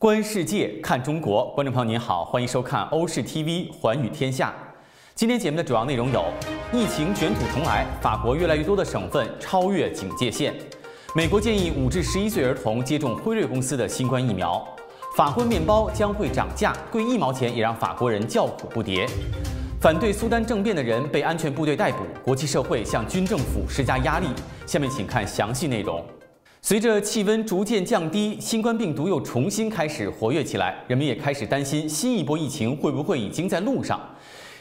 观世界，看中国。观众朋友您好，欢迎收看欧视 TV《寰宇天下》。今天节目的主要内容有：疫情卷土重来，法国越来越多的省份超越警戒线；美国建议五至十一岁儿童接种辉瑞公司的新冠疫苗；法国面包将会涨价，贵一毛钱也让法国人叫苦不迭；反对苏丹政变的人被安全部队逮捕，国际社会向军政府施加压力。下面请看详细内容。随着气温逐渐降低，新冠病毒又重新开始活跃起来，人们也开始担心新一波疫情会不会已经在路上。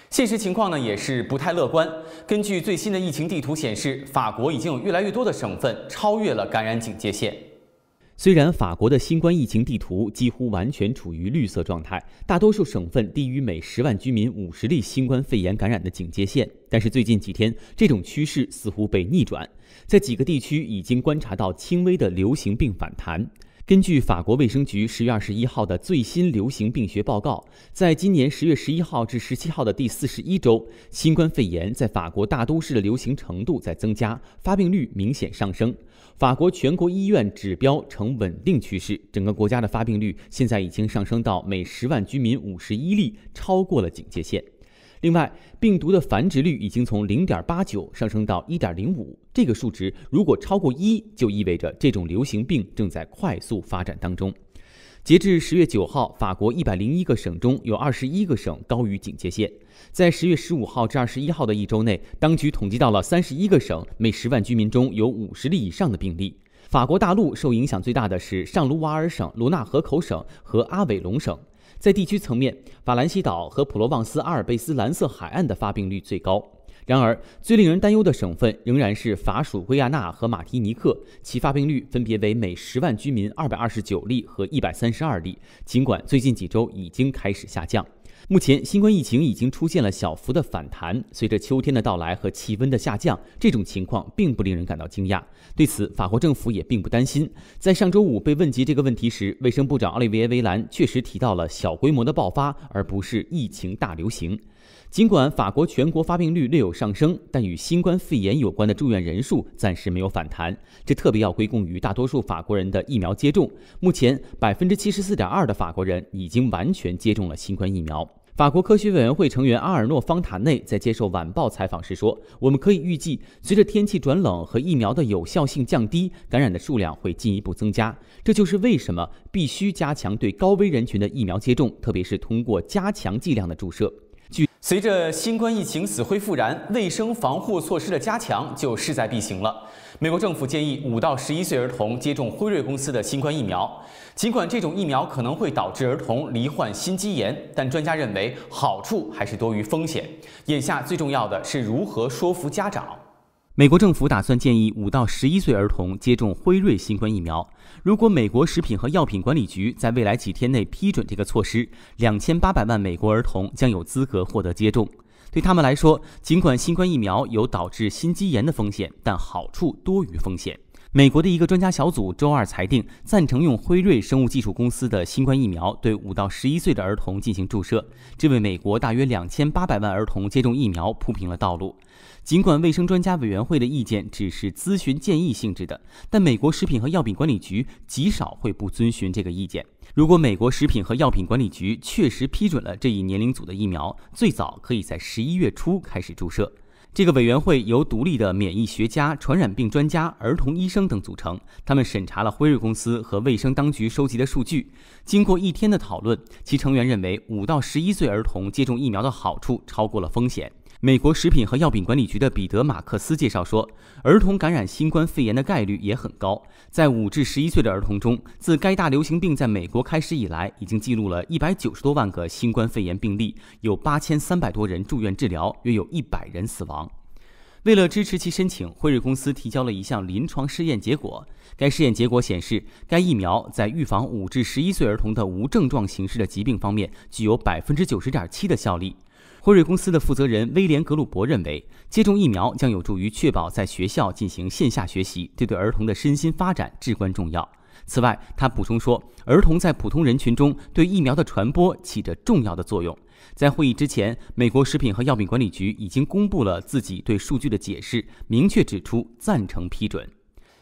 现实情况呢，也是不太乐观。根据最新的疫情地图显示，法国已经有越来越多的省份超越了感染警戒线。虽然法国的新冠疫情地图几乎完全处于绿色状态，大多数省份低于每十万居民五十例新冠肺炎感染的警戒线，但是最近几天这种趋势似乎被逆转，在几个地区已经观察到轻微的流行病反弹。根据法国卫生局十月二十一号的最新流行病学报告，在今年十月十一号至十七号的第四十一周，新冠肺炎在法国大都市的流行程度在增加，发病率明显上升。法国全国医院指标呈稳定趋势，整个国家的发病率现在已经上升到每十万居民五十一例，超过了警戒线。另外，病毒的繁殖率已经从零点八九上升到一点零五，这个数值如果超过一，就意味着这种流行病正在快速发展当中。截至十月九号，法国一百零一个省中有二十一个省高于警戒线。在十月十五号至二十一号的一周内，当局统计到了三十一个省，每十万居民中有五十例以上的病例。法国大陆受影响最大的是上卢瓦尔省、卢纳河口省和阿韦隆省。在地区层面，法兰西岛和普罗旺斯阿尔卑斯蓝色海岸的发病率最高。然而，最令人担忧的省份仍然是法属圭亚那和马提尼克，其发病率分别为每十万居民二百二十九例和一百三十二例。尽管最近几周已经开始下降，目前新冠疫情已经出现了小幅的反弹。随着秋天的到来和气温的下降，这种情况并不令人感到惊讶。对此，法国政府也并不担心。在上周五被问及这个问题时，卫生部长奥利维埃·维兰确实提到了小规模的爆发，而不是疫情大流行。尽管法国全国发病率略有上升，但与新冠肺炎有关的住院人数暂时没有反弹。这特别要归功于大多数法国人的疫苗接种。目前，百分之七十四点二的法国人已经完全接种了新冠疫苗。法国科学委员会成员阿尔诺·方塔内在接受《晚报》采访时说：“我们可以预计，随着天气转冷和疫苗的有效性降低，感染的数量会进一步增加。这就是为什么必须加强对高危人群的疫苗接种，特别是通过加强剂量的注射。”据随着新冠疫情死灰复燃，卫生防护措施的加强就势在必行了。美国政府建议五到十一岁儿童接种辉瑞公司的新冠疫苗，尽管这种疫苗可能会导致儿童罹患心肌炎，但专家认为好处还是多于风险。眼下最重要的是如何说服家长。美国政府打算建议五到十一岁儿童接种辉瑞新冠疫苗。如果美国食品和药品管理局在未来几天内批准这个措施，两千八百万美国儿童将有资格获得接种。对他们来说，尽管新冠疫苗有导致心肌炎的风险，但好处多于风险。美国的一个专家小组周二裁定，赞成用辉瑞生物技术公司的新冠疫苗对五到十一岁的儿童进行注射，这为美国大约两千八百万儿童接种疫苗铺平了道路。尽管卫生专家委员会的意见只是咨询建议性质的，但美国食品和药品管理局极少会不遵循这个意见。如果美国食品和药品管理局确实批准了这一年龄组的疫苗，最早可以在十一月初开始注射。这个委员会由独立的免疫学家、传染病专家、儿童医生等组成。他们审查了辉瑞公司和卫生当局收集的数据。经过一天的讨论，其成员认为，五到十一岁儿童接种疫苗的好处超过了风险。美国食品和药品管理局的彼得·马克思介绍说，儿童感染新冠肺炎的概率也很高。在五至十一岁的儿童中，自该大流行病在美国开始以来，已经记录了一百九十多万个新冠肺炎病例，有八千三百多人住院治疗，约有一百人死亡。为了支持其申请，辉瑞公司提交了一项临床试验结果。该试验结果显示，该疫苗在预防五至十一岁儿童的无症状形式的疾病方面，具有百分之九十点七的效力。辉瑞公司的负责人威廉·格鲁伯认为，接种疫苗将有助于确保在学校进行线下学习，这对儿童的身心发展至关重要。此外，他补充说，儿童在普通人群中对疫苗的传播起着重要的作用。在会议之前，美国食品和药品管理局已经公布了自己对数据的解释，明确指出赞成批准。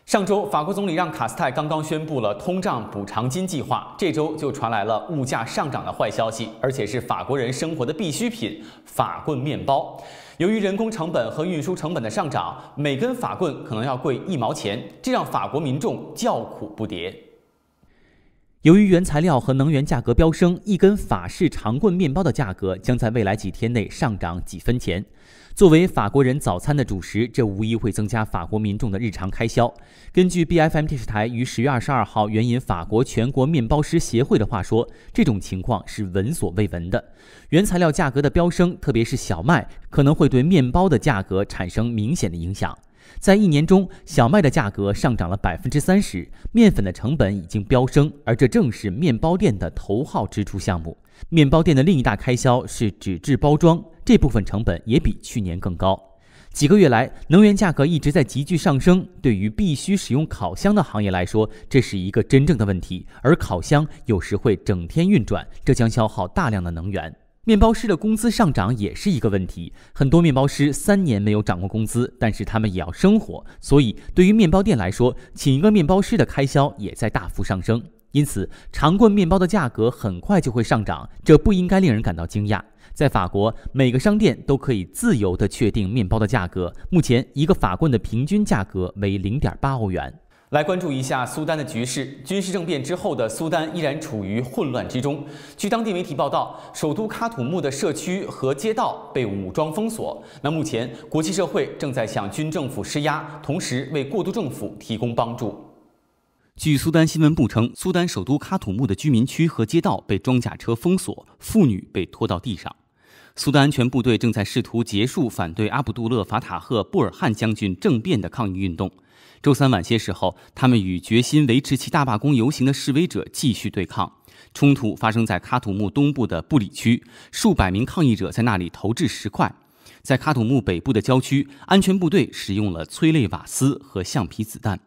上周，法国总理让卡斯泰刚刚宣布了通胀补偿金计划，这周就传来了物价上涨的坏消息，而且是法国人生活的必需品——法棍面包。由于人工成本和运输成本的上涨，每根法棍可能要贵一毛钱，这让法国民众叫苦不迭。由于原材料和能源价格飙升，一根法式长棍面包的价格将在未来几天内上涨几分钱。作为法国人早餐的主食，这无疑会增加法国民众的日常开销。根据 BFM 电视台于十月二十二号援引法国全国面包师协会的话说，这种情况是闻所未闻的。原材料价格的飙升，特别是小麦，可能会对面包的价格产生明显的影响。在一年中，小麦的价格上涨了百分之三十，面粉的成本已经飙升，而这正是面包店的头号支出项目。面包店的另一大开销是纸质包装，这部分成本也比去年更高。几个月来，能源价格一直在急剧上升，对于必须使用烤箱的行业来说，这是一个真正的问题。而烤箱有时会整天运转，这将消耗大量的能源。面包师的工资上涨也是一个问题，很多面包师三年没有涨过工资，但是他们也要生活，所以对于面包店来说，请一个面包师的开销也在大幅上升，因此长棍面包的价格很快就会上涨，这不应该令人感到惊讶。在法国，每个商店都可以自由地确定面包的价格，目前一个法棍的平均价格为零点八欧元。来关注一下苏丹的局势。军事政变之后的苏丹依然处于混乱之中。据当地媒体报道，首都喀土穆的社区和街道被武装封锁。那目前，国际社会正在向军政府施压，同时为过渡政府提供帮助。据苏丹新闻部称，苏丹首都喀土穆的居民区和街道被装甲车封锁，妇女被拖到地上。苏丹安全部队正在试图结束反对阿卜杜勒法塔赫·布尔汉将军政变的抗议运动。周三晚些时候，他们与决心维持其大罢工游行的示威者继续对抗。冲突发生在卡土木东部的布里区，数百名抗议者在那里投掷石块。在卡土木北部的郊区，安全部队使用了催泪瓦斯和橡皮子弹，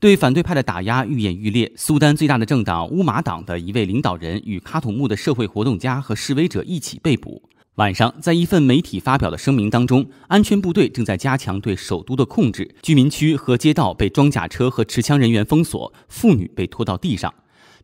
对反对派的打压愈演愈烈。苏丹最大的政党乌马党的一位领导人与卡土木的社会活动家和示威者一起被捕。晚上，在一份媒体发表的声明当中，安全部队正在加强对首都的控制，居民区和街道被装甲车和持枪人员封锁，妇女被拖到地上。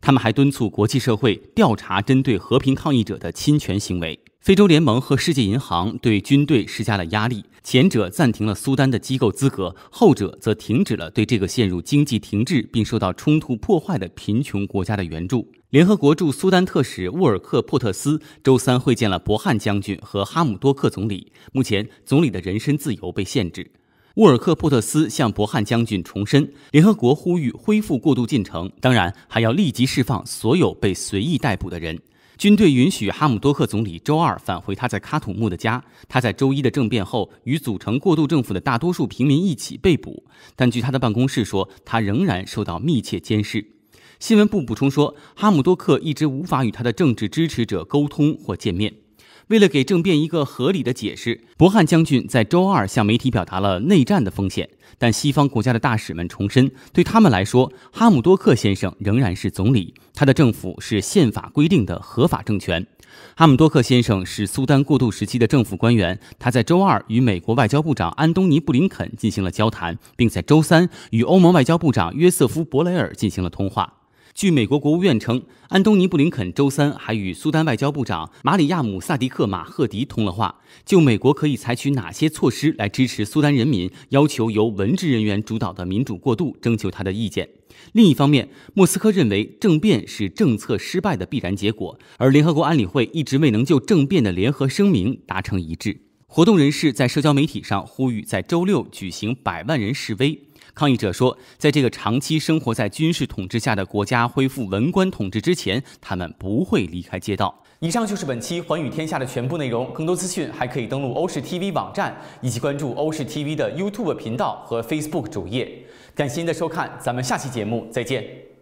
他们还敦促国际社会调查针对和平抗议者的侵权行为。非洲联盟和世界银行对军队施加了压力，前者暂停了苏丹的机构资格，后者则停止了对这个陷入经济停滞并受到冲突破坏的贫穷国家的援助。联合国驻苏丹特使沃尔克·珀特斯周三会见了博汉将军和哈姆多克总理。目前，总理的人身自由被限制。沃尔克·珀特斯向博汉将军重申，联合国呼吁恢复过渡进程，当然还要立即释放所有被随意逮捕的人。军队允许哈姆多克总理周二返回他在喀土穆的家。他在周一的政变后与组成过渡政府的大多数平民一起被捕，但据他的办公室说，他仍然受到密切监视。新闻部补充说，哈姆多克一直无法与他的政治支持者沟通或见面。为了给政变一个合理的解释，博汉将军在周二向媒体表达了内战的风险，但西方国家的大使们重申，对他们来说，哈姆多克先生仍然是总理，他的政府是宪法规定的合法政权。哈姆多克先生是苏丹过渡时期的政府官员，他在周二与美国外交部长安东尼·布林肯进行了交谈，并在周三与欧盟外交部长约瑟夫·博雷尔进行了通话。据美国国务院称，安东尼·布林肯周三还与苏丹外交部长马里亚姆·萨迪克·马赫迪通了话，就美国可以采取哪些措施来支持苏丹人民要求由文职人员主导的民主过渡征求他的意见。另一方面，莫斯科认为政变是政策失败的必然结果，而联合国安理会一直未能就政变的联合声明达成一致。活动人士在社交媒体上呼吁，在周六举行百万人示威。抗议者说，在这个长期生活在军事统治下的国家恢复文官统治之前，他们不会离开街道。以上就是本期《寰宇天下》的全部内容，更多资讯还可以登录欧视 TV 网站，以及关注欧视 TV 的 YouTube 频道和 Facebook 主页。感谢您的收看，咱们下期节目再见。